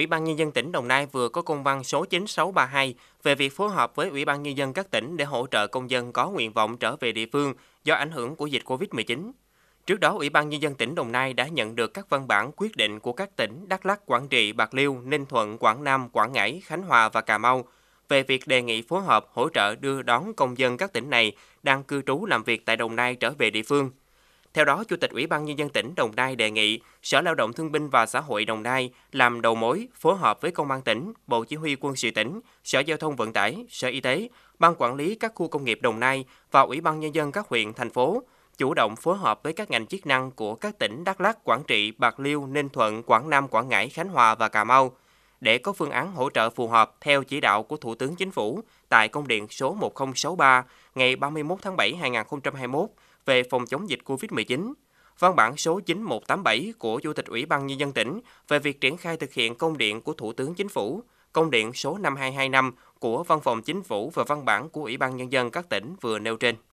Ủy ban Nhân dân tỉnh Đồng Nai vừa có công văn số 9632 về việc phối hợp với Ủy ban Nhân dân các tỉnh để hỗ trợ công dân có nguyện vọng trở về địa phương do ảnh hưởng của dịch COVID-19. Trước đó, Ủy ban Nhân dân tỉnh Đồng Nai đã nhận được các văn bản quyết định của các tỉnh Đắk Lắc, Quảng Trị, Bạc Liêu, Ninh Thuận, Quảng Nam, Quảng Ngãi, Khánh Hòa và Cà Mau về việc đề nghị phối hợp hỗ trợ đưa đón công dân các tỉnh này đang cư trú làm việc tại Đồng Nai trở về địa phương. Theo đó, Chủ tịch Ủy ban Nhân dân tỉnh Đồng Nai đề nghị Sở Lao động Thương binh và Xã hội Đồng Nai làm đầu mối, phối hợp với Công an tỉnh, Bộ Chỉ huy Quân sự tỉnh, Sở Giao thông Vận tải, Sở Y tế, Ban Quản lý các khu công nghiệp Đồng Nai và Ủy ban Nhân dân các huyện, thành phố chủ động phối hợp với các ngành chức năng của các tỉnh Đắk Lắk, Quảng Trị, Bạc Liêu, Ninh Thuận, Quảng Nam, Quảng Ngãi, Khánh Hòa và Cà Mau – để có phương án hỗ trợ phù hợp theo chỉ đạo của Thủ tướng Chính phủ tại công điện số 1063 ngày 31 tháng 7 2021 về phòng chống dịch COVID-19, văn bản số 9187 của Chủ tịch Ủy ban Nhân dân tỉnh về việc triển khai thực hiện công điện của Thủ tướng Chính phủ, công điện số 5225 của Văn phòng Chính phủ và văn bản của Ủy ban Nhân dân các tỉnh vừa nêu trên.